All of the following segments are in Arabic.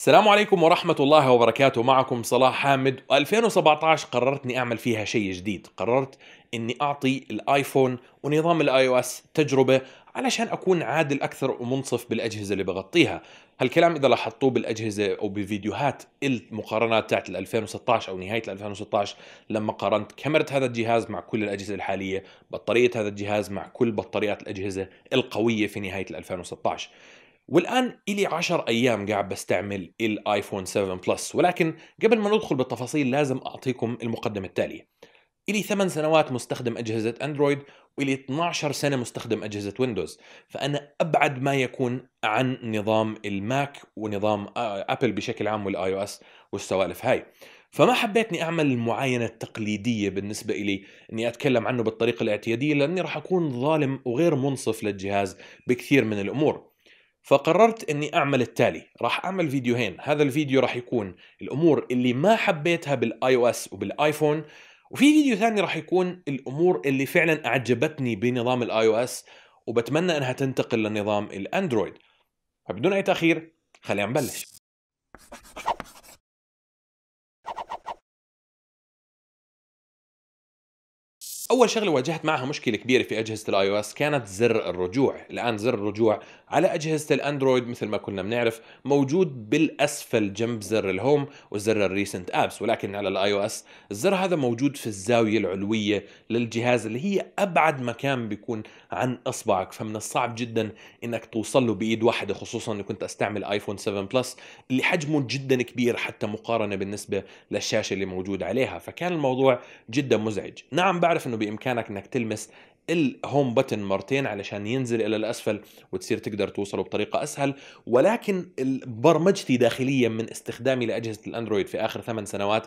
السلام عليكم ورحمة الله وبركاته معكم صلاح حامد 2017 قررت اني اعمل فيها شيء جديد قررت اني اعطي الايفون ونظام الاي او اس تجربة علشان اكون عادل اكثر ومنصف بالاجهزة اللي بغطيها هالكلام اذا لاحظتوه بالاجهزة او بفيديوهات المقارنات تاعت 2016 او نهاية 2016 لما قارنت كاميرا هذا الجهاز مع كل الاجهزة الحالية بطارية هذا الجهاز مع كل بطاريات الاجهزة القوية في نهاية 2016 والآن إلي عشر أيام قاعد بستعمل الآيفون 7 بلس ولكن قبل ما ندخل بالتفاصيل لازم أعطيكم المقدمة التالية إلي 8 سنوات مستخدم أجهزة أندرويد وإلي 12 سنة مستخدم أجهزة ويندوز فأنا أبعد ما يكون عن نظام الماك ونظام أبل بشكل عام والآي او اس والسوالف هاي فما حبيتني أعمل المعاينة التقليدية بالنسبة إلي أني أتكلم عنه بالطريقة الاعتيادية لأني راح أكون ظالم وغير منصف للجهاز بكثير من الأمور فقررت اني اعمل التالي راح اعمل فيديوهين هذا الفيديو راح يكون الامور اللي ما حبيتها بالاي او اس وبالايفون وفي فيديو ثاني راح يكون الامور اللي فعلا اعجبتني بنظام الاي او اس وبتمنى انها تنتقل لنظام الاندرويد فبدون اي تاخير خلينا نبلش اول شغله واجهت معها مشكله كبيره في اجهزه الاي او اس كانت زر الرجوع الان زر الرجوع على أجهزة الأندرويد مثل ما كنا بنعرف موجود بالأسفل جنب زر الهوم وزر الريسنت أبس ولكن على الآي او اس الزر هذا موجود في الزاوية العلوية للجهاز اللي هي أبعد مكان بيكون عن إصبعك فمن الصعب جدا إنك توصل له بإيد واحدة خصوصا إني كنت أستعمل آيفون 7 بلس اللي حجمه جدا كبير حتى مقارنة بالنسبة للشاشة اللي موجود عليها فكان الموضوع جدا مزعج نعم بعرف إنه بإمكانك إنك تلمس الهوم بتن مرتين علشان ينزل الى الاسفل وتصير تقدر توصله بطريقه اسهل ولكن برمجتي داخليا من استخدامي لاجهزه الاندرويد في اخر ثمان سنوات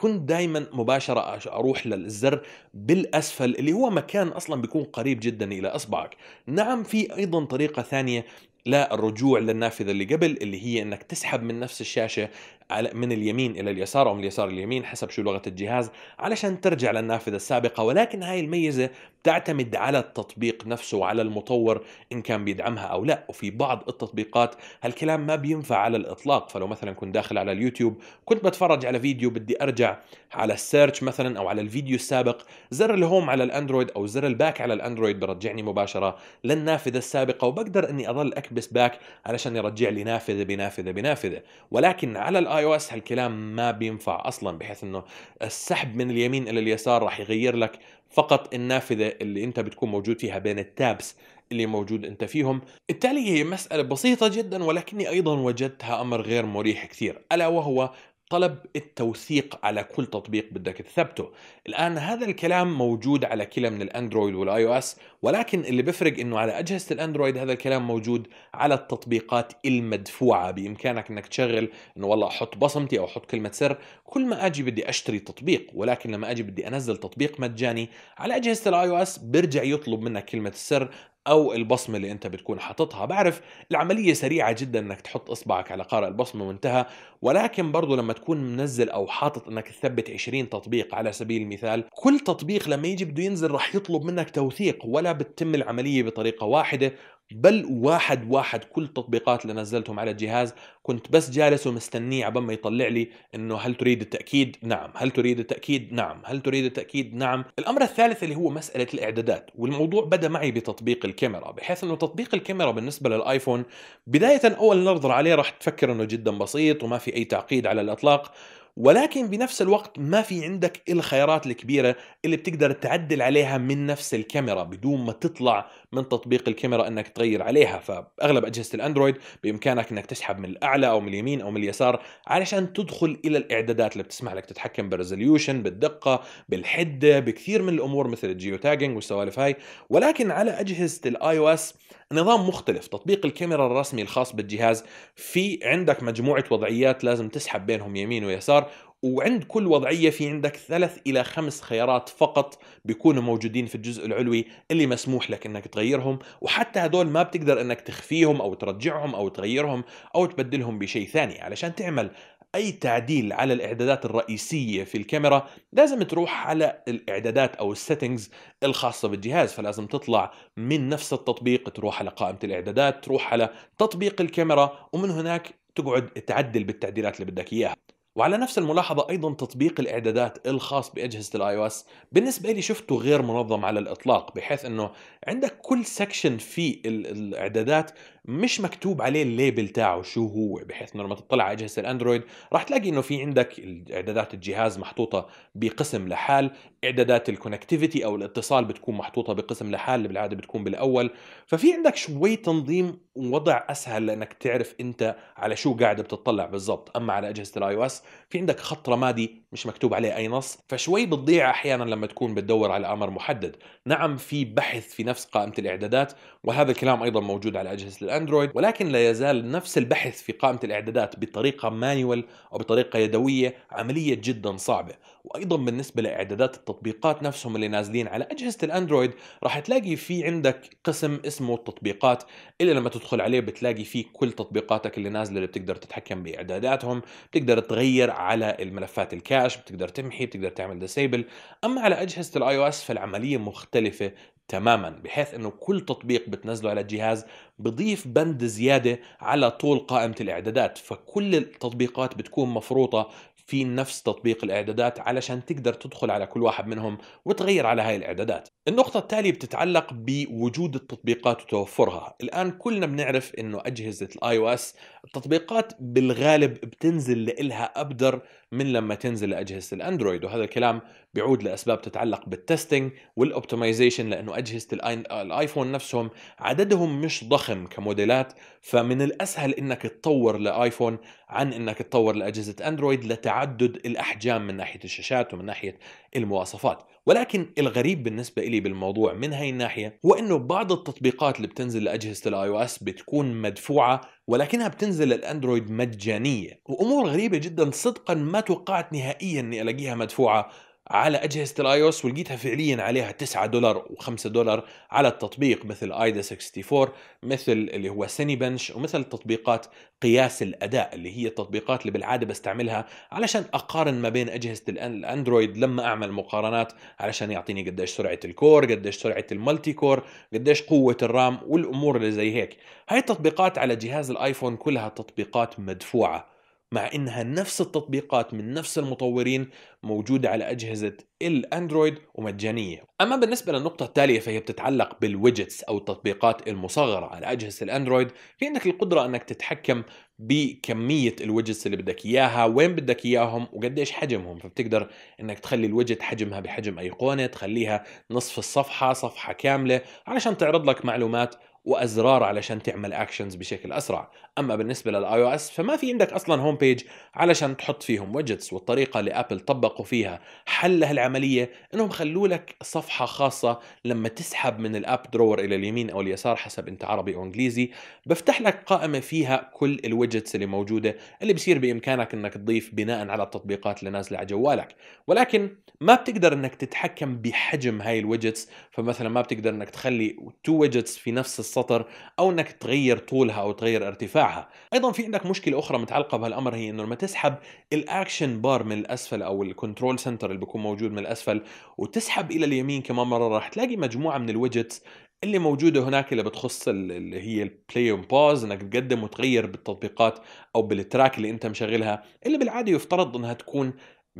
كنت دائما مباشره اروح للزر بالاسفل اللي هو مكان اصلا بيكون قريب جدا الى اصبعك نعم في ايضا طريقه ثانيه لا الرجوع للنافذه اللي قبل اللي هي انك تسحب من نفس الشاشه على من اليمين الى اليسار او من اليسار لليمين حسب شو لغه الجهاز علشان ترجع للنافذه السابقه ولكن هاي الميزه بتعتمد على التطبيق نفسه وعلى المطور ان كان بيدعمها او لا وفي بعض التطبيقات هالكلام ما بينفع على الاطلاق فلو مثلا كنت داخل على اليوتيوب كنت بتفرج على فيديو بدي ارجع على السيرش مثلا او على الفيديو السابق زر الهوم على الاندرويد او زر الباك على الاندرويد برجعني مباشره للنافذه السابقه وبقدر اني اضل أكثر بس باك علشان يرجع لي نافذه بنافذه بنافذه ولكن على الاي او اس هالكلام ما بينفع اصلا بحيث انه السحب من اليمين الى اليسار راح يغير لك فقط النافذه اللي انت بتكون موجود فيها بين التابس اللي موجود انت فيهم بالتالي هي مسألة بسيطة جدا ولكني ايضا وجدتها امر غير مريح كثير الا وهو طلب التوثيق على كل تطبيق بدك تثبته الآن هذا الكلام موجود على كلا من الأندرويد والآي او اس ولكن اللي بفرق أنه على أجهزة الأندرويد هذا الكلام موجود على التطبيقات المدفوعة بإمكانك أنك تشغل أنه والله أحط بصمتي أو أحط كلمة سر كل ما أجي بدي أشتري تطبيق ولكن لما أجي بدي أنزل تطبيق مجاني على أجهزة الآي او اس برجع يطلب منك كلمة السر او البصمه اللي انت بتكون حاططها بعرف العمليه سريعه جدا انك تحط اصبعك على قارئ البصمه وانتهى ولكن برضو لما تكون منزل او حاطط انك تثبت 20 تطبيق على سبيل المثال كل تطبيق لما يجي بده ينزل رح يطلب منك توثيق ولا بتتم العمليه بطريقه واحده بل واحد واحد كل التطبيقات اللي نزلتهم على الجهاز كنت بس جالس ومستنيه ما يطلع لي انه هل تريد التاكيد نعم هل تريد التاكيد نعم هل تريد التاكيد نعم الامر الثالث اللي هو مساله الاعدادات والموضوع بدا معي بتطبيق الكاميرا بحيث انه تطبيق الكاميرا بالنسبه للايفون بدايه اول نظره عليه راح تفكر انه جدا بسيط وما في اي تعقيد على الاطلاق ولكن بنفس الوقت ما في عندك الخيارات الكبيرة اللي بتقدر تعدل عليها من نفس الكاميرا بدون ما تطلع من تطبيق الكاميرا انك تغير عليها فاغلب اجهزة الاندرويد بامكانك انك تسحب من الاعلى او من اليمين او من اليسار علشان تدخل الى الاعدادات اللي بتسمح لك تتحكم بالريزوليوشن بالدقة بالحدة بكثير من الامور مثل الجيو تاجنج والسوالف هاي ولكن على اجهزة الاي او اس نظام مختلف تطبيق الكاميرا الرسمي الخاص بالجهاز في عندك مجموعة وضعيات لازم تسحب بينهم يمين ويسار وعند كل وضعية في عندك ثلاث إلى خمس خيارات فقط بيكونوا موجودين في الجزء العلوي اللي مسموح لك أنك تغيرهم وحتى هدول ما بتقدر أنك تخفيهم أو ترجعهم أو تغيرهم أو تبدلهم بشيء ثاني علشان تعمل أي تعديل على الإعدادات الرئيسية في الكاميرا لازم تروح على الإعدادات أو السيتنجز الخاصة بالجهاز فلازم تطلع من نفس التطبيق تروح على قائمة الإعدادات تروح على تطبيق الكاميرا ومن هناك تقعد تعدل بالتعديلات اللي بدك إياها وعلى نفس الملاحظة أيضا تطبيق الإعدادات الخاص بأجهزة الاي او اس بالنسبة لي شفته غير منظم على الإطلاق بحيث أنه عندك كل سكشن في الإعدادات مش مكتوب عليه الليبل تاعه شو هو بحيث انه لما تطلع على اجهزه الاندرويد راح تلاقي انه في عندك اعدادات الجهاز محطوطه بقسم لحال اعدادات الكونكتيفيتي او الاتصال بتكون محطوطه بقسم لحال اللي بالعاده بتكون بالاول ففي عندك شوي تنظيم وضع اسهل لانك تعرف انت على شو قاعد بتطلع بالضبط اما على اجهزه الاي او اس في عندك خط رمادي مش مكتوب عليه اي نص فشوي بتضيع احيانا لما تكون بتدور على امر محدد نعم في بحث في نفس قائمه الاعدادات وهذا الكلام ايضا موجود على اجهزه الاندرويد ولكن لا يزال نفس البحث في قائمه الاعدادات بطريقه مانيوال او بطريقه يدويه عمليه جدا صعبه وايضا بالنسبه لاعدادات التطبيقات نفسهم اللي نازلين على اجهزه الاندرويد راح تلاقي في عندك قسم اسمه التطبيقات اللي لما تدخل عليه بتلاقي فيه كل تطبيقاتك اللي نازله اللي بتقدر تتحكم باعداداتهم بتقدر تغير على الملفات الكامله الكاش بتقدر تمحي بتقدر تعمل ديسيبل اما على اجهزه الاي او اس فالعمليه مختلفه تماما بحيث انه كل تطبيق بتنزله على الجهاز بضيف بند زياده على طول قائمه الاعدادات فكل التطبيقات بتكون مفروطه في نفس تطبيق الاعدادات علشان تقدر تدخل على كل واحد منهم وتغير على هاي الاعدادات النقطة التالية بتتعلق بوجود التطبيقات وتوفرها الآن كلنا بنعرف أنه أجهزة الاي او اس التطبيقات بالغالب بتنزل لإلها أبدر من لما تنزل لاجهزه الاندرويد وهذا الكلام بيعود لاسباب تتعلق بالتستنج والاوبتمايزيشن لانه اجهزه الايفون نفسهم عددهم مش ضخم كموديلات فمن الاسهل انك تطور لايفون عن انك تطور لاجهزه اندرويد لتعدد الاحجام من ناحيه الشاشات ومن ناحيه المواصفات ولكن الغريب بالنسبه لي بالموضوع من هاي الناحيه هو انه بعض التطبيقات اللي بتنزل لاجهزه الاي او اس بتكون مدفوعه ولكنها بتنزل للاندرويد مجانيه وامور غريبه جدا صدقا ما توقعت نهائيا اني الاقيها مدفوعه على أجهزة الاي اس ولقيتها فعليا عليها 9 دولار و5 دولار على التطبيق مثل ايدا 64 مثل اللي هو سيني بنش ومثل تطبيقات قياس الأداء اللي هي التطبيقات اللي بالعادة بستعملها علشان أقارن ما بين أجهزة الأندرويد لما أعمل مقارنات علشان يعطيني قديش سرعة الكور قديش سرعة المالتي كور قديش قوة الرام والأمور اللي زي هيك هاي التطبيقات على جهاز الآيفون كلها تطبيقات مدفوعة مع انها نفس التطبيقات من نفس المطورين موجوده على اجهزه الاندرويد ومجانيه. اما بالنسبه للنقطه التاليه فهي بتتعلق بالويدجتس او التطبيقات المصغره على اجهزه الاندرويد، في عندك القدره انك تتحكم بكميه الويدجتس اللي بدك اياها، وين بدك اياهم وقديش حجمهم، فبتقدر انك تخلي الويدجت حجمها بحجم ايقونه، تخليها نصف الصفحه، صفحه كامله، علشان تعرض لك معلومات وازرار علشان تعمل اكشنز بشكل اسرع اما بالنسبه للاي او اس فما في عندك اصلا هوم بيج علشان تحط فيهم ويدجتس والطريقه اللي ابل طبقوا فيها حل لهالعمليه انهم خلوا لك صفحه خاصه لما تسحب من الاب درور الى اليمين او اليسار حسب انت عربي او انجليزي بفتح لك قائمه فيها كل الويدجتس اللي موجوده اللي بصير بامكانك انك تضيف بناء على التطبيقات اللي نازله على جوالك ولكن ما بتقدر انك تتحكم بحجم هاي الويدجتس فمثلا ما بتقدر انك تخلي تو ويدجتس في نفس الصفحه السطر او انك تغير طولها او تغير ارتفاعها ايضا في عندك مشكله اخرى متعلقه بهالامر هي انه لما تسحب الاكشن بار من الاسفل او الكنترول سنتر اللي بيكون موجود من الاسفل وتسحب الى اليمين كمان مره راح تلاقي مجموعه من الويدجتس اللي موجوده هناك اللي بتخص اللي هي البلاي اون باوز انك تقدم وتغير بالتطبيقات او بالتراك اللي انت مشغلها اللي بالعاده يفترض انها تكون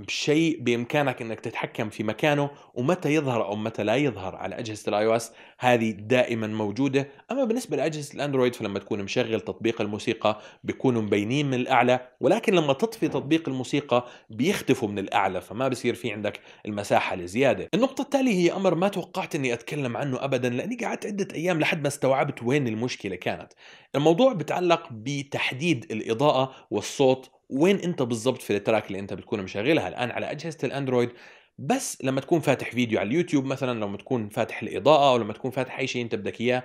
شيء بامكانك انك تتحكم في مكانه ومتى يظهر او متى لا يظهر على اجهزه الاي او اس هذه دائما موجوده اما بالنسبه لاجهزه الاندرويد فلما تكون مشغل تطبيق الموسيقى بيكونوا مبينين من الاعلى ولكن لما تطفي تطبيق الموسيقى بيختفوا من الاعلى فما بصير في عندك المساحه لزياده النقطه التاليه هي امر ما توقعت اني اتكلم عنه ابدا لاني قعدت عده ايام لحد ما استوعبت وين المشكله كانت الموضوع بتعلق بتحديد الاضاءه والصوت وين انت بالضبط في التراك اللي انت بتكون مشغلها الان على اجهزه الاندرويد بس لما تكون فاتح فيديو على اليوتيوب مثلا لما تكون فاتح الاضاءه او لما تكون فاتح اي شيء انت بدك اياه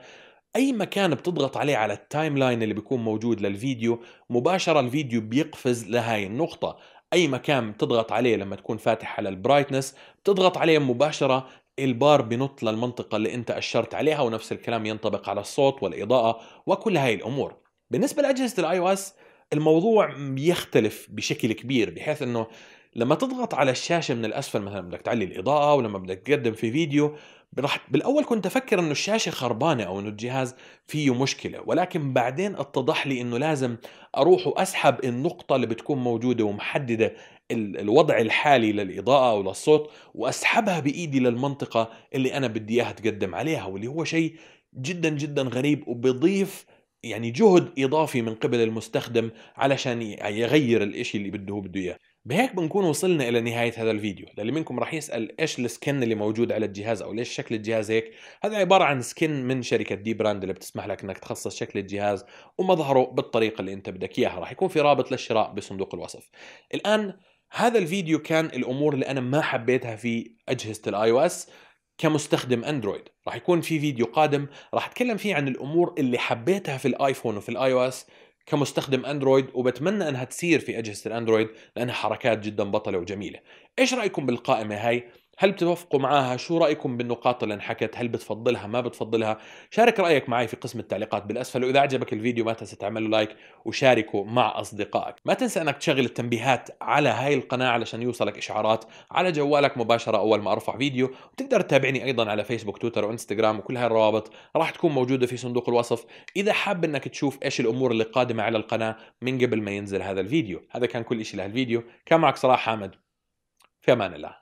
اي مكان بتضغط عليه على التايم لاين اللي بيكون موجود للفيديو مباشره الفيديو بيقفز لهاي النقطه اي مكان بتضغط عليه لما تكون فاتح على البرايتنس بتضغط عليه مباشره البار بنط للمنطقة اللي انت أشرت عليها ونفس الكلام ينطبق على الصوت والإضاءة وكل هاي الأمور بالنسبة لأجهزة الاي او اس الموضوع بيختلف بشكل كبير بحيث انه لما تضغط على الشاشه من الاسفل مثلا بدك تعلي الاضاءه ولما بدك تقدم في فيديو راح بالاول كنت افكر انه الشاشه خربانه او انه الجهاز فيه مشكله ولكن بعدين اتضح لي انه لازم اروح واسحب النقطه اللي بتكون موجوده ومحدده الوضع الحالي للاضاءه أو للصوت واسحبها بايدي للمنطقه اللي انا بدي اياها تقدم عليها واللي هو شيء جدا جدا غريب وبيضيف يعني جهد اضافي من قبل المستخدم علشان يغير الاشي اللي بده بده اياه بهيك بنكون وصلنا الى نهايه هذا الفيديو للي منكم راح يسال ايش السكن اللي موجود على الجهاز او ليش شكل الجهاز هيك هذا عباره عن سكن من شركه دي براند اللي بتسمح لك انك تخصص شكل الجهاز ومظهره بالطريقه اللي انت بدك اياها راح يكون في رابط للشراء بصندوق الوصف الان هذا الفيديو كان الامور اللي انا ما حبيتها في اجهزه الاي او اس كمستخدم اندرويد راح يكون في فيديو قادم راح اتكلم فيه عن الامور اللي حبيتها في الايفون وفي الاي او اس كمستخدم اندرويد وبتمنى انها تصير في اجهزه الاندرويد لانها حركات جدا بطله وجميله ايش رايكم بالقائمه هاي هل بتوافقوا معاها شو رايكم بالنقاط اللي انحكت هل بتفضلها ما بتفضلها شارك رايك معي في قسم التعليقات بالاسفل واذا عجبك الفيديو ما تنسى تعمل لايك وشاركه مع اصدقائك ما تنسى انك تشغل التنبيهات على هاي القناه علشان يوصلك اشعارات على جوالك مباشره اول ما ارفع فيديو وتقدر تتابعني ايضا على فيسبوك تويتر وانستغرام وكل هاي الروابط راح تكون موجوده في صندوق الوصف اذا حاب انك تشوف ايش الامور اللي قادمه على القناه من قبل ما ينزل هذا الفيديو هذا كان كل شيء لهالفيديو كان معك صلاح حامد في امان الله